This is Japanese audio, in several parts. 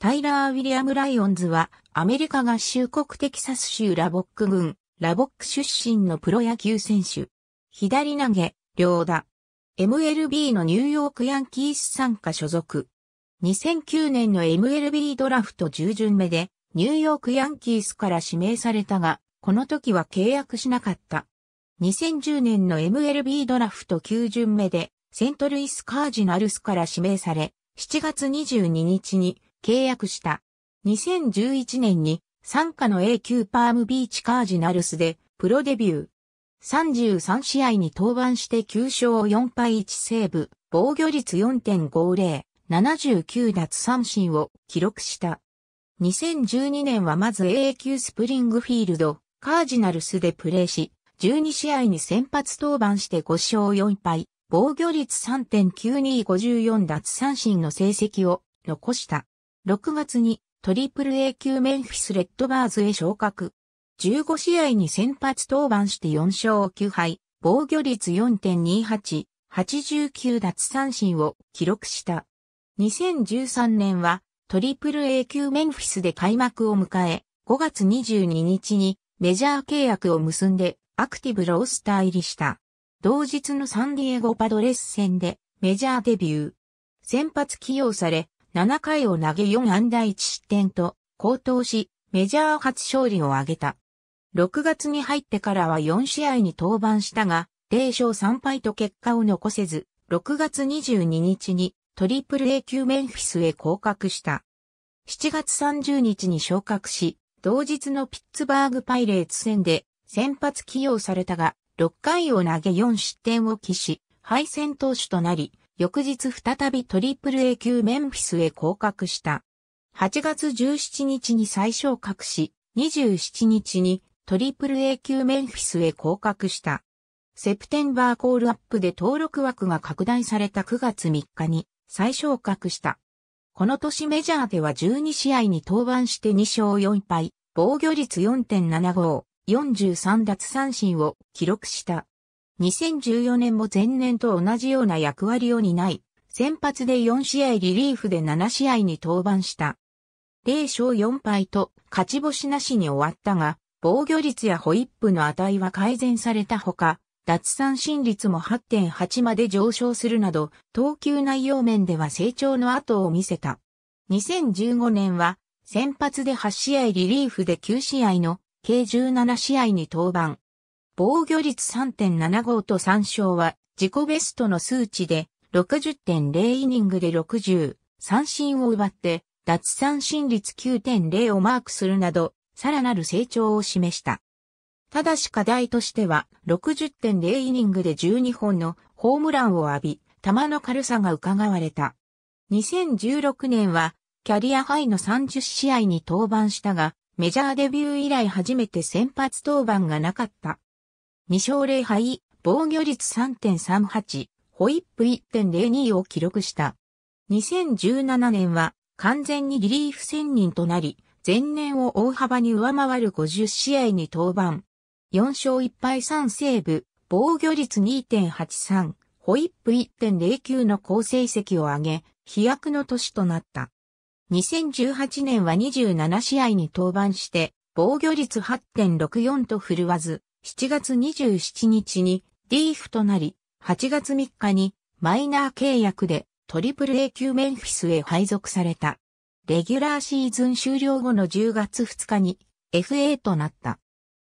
タイラー・ウィリアム・ライオンズは、アメリカ合衆国テキサス州ラボック郡、ラボック出身のプロ野球選手。左投げ、両打。MLB のニューヨークヤンキース参加所属。2009年の MLB ドラフト10巡目で、ニューヨークヤンキースから指名されたが、この時は契約しなかった。2010年の MLB ドラフト9巡目で、セントルイスカージナルスから指名され、7月22日に契約した。2011年に参加の A 級パームビーチカージナルスでプロデビュー。33試合に登板して9勝4敗1セーブ、防御率4.50、79奪三振を記録した。2012年はまず a 級スプリングフィールド、カージナルスでプレーし、12試合に先発登板して5勝4敗、防御率3.9254奪三振の成績を残した。6月にトリプル A 級メンフィス・レッドバーズへ昇格。15試合に先発登板して4勝9敗、防御率4.28、89奪三振を記録した。2013年はトリプル A 級メンフィスで開幕を迎え、5月22日にメジャー契約を結んでアクティブロースター入りした。同日のサンディエゴパドレス戦でメジャーデビュー。先発起用され、7回を投げ4安打1失点と、高騰し、メジャー初勝利を挙げた。6月に入ってからは4試合に登板したが、0勝3敗と結果を残せず、6月22日にトリプル A 級メンフィスへ降格した。7月30日に昇格し、同日のピッツバーグパイレーツ戦で先発起用されたが、6回を投げ4失点を期し、敗戦投手となり、翌日再びトリプル A 級メンフィスへ降格した。8月17日に再昇格し、27日にトリプル A 級メンフィスへ降格した。セプテンバーコールアップで登録枠が拡大された9月3日に再昇格した。この年メジャーでは12試合に登板して2勝4敗、防御率4.75、43奪三振を記録した。2014年も前年と同じような役割を担い、先発で4試合リリーフで7試合に登板した。0勝4敗と勝ち星なしに終わったが、防御率やホイップの値は改善されたほか、脱三振率も8.8まで上昇するなど、投球内容面では成長の後を見せた。2015年は、先発で8試合リリーフで9試合の、計17試合に登板。防御率3.75と3勝は自己ベストの数値で60.0イニングで60、三振を奪って脱三振率9.0をマークするなど、さらなる成長を示した。ただし課題としては60.0イニングで12本のホームランを浴び、球の軽さが伺われた。2016年はキャリアハイの30試合に登板したが、メジャーデビュー以来初めて先発登板がなかった。2勝0敗、防御率3.38、ホイップ1.02を記録した。2017年は完全にリリーフ専任となり、前年を大幅に上回る50試合に登板。4勝1敗3セーブ、防御率2.83、ホイップ1.09の好成績を上げ、飛躍の年となった。2018年は27試合に登板して、防御率8.64と振るわず、7月27日にィーフとなり、8月3日にマイナー契約でトリプル A 級メンフィスへ配属された。レギュラーシーズン終了後の10月2日に FA となった。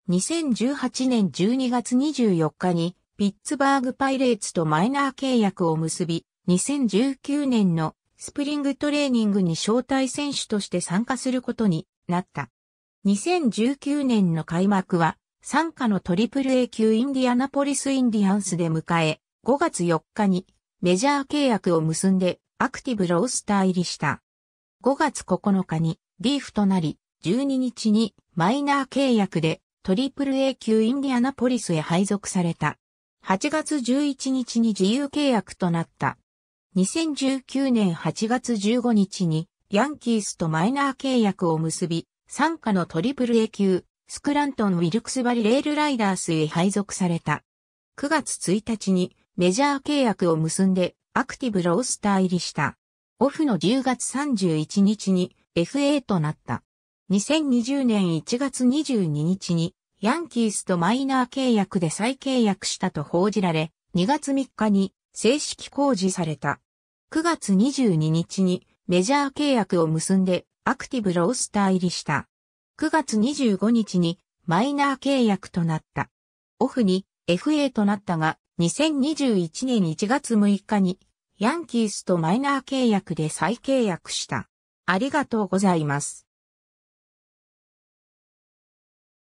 2018年12月24日にピッツバーグパイレーツとマイナー契約を結び、2019年のスプリングトレーニングに招待選手として参加することになった。2019年の開幕は参加のトリプル A 級インディアナポリスインディアンスで迎え、5月4日にメジャー契約を結んでアクティブロースター入りした。5月9日にリーフとなり、12日にマイナー契約でトリプル A 級インディアナポリスへ配属された。8月11日に自由契約となった。2019年8月15日にヤンキースとマイナー契約を結び、参加のトリプル A 級スクラントン・ウィルクスバリレールライダースへ配属された。9月1日にメジャー契約を結んでアクティブロースター入りした。オフの10月31日に FA となった。2020年1月22日にヤンキースとマイナー契約で再契約したと報じられ、2月3日に正式公示された。9月22日にメジャー契約を結んでアクティブロースター入りした。9月25日にマイナー契約となった。オフに FA となったが、2021年1月6日にヤンキースとマイナー契約で再契約した。ありがとうございます。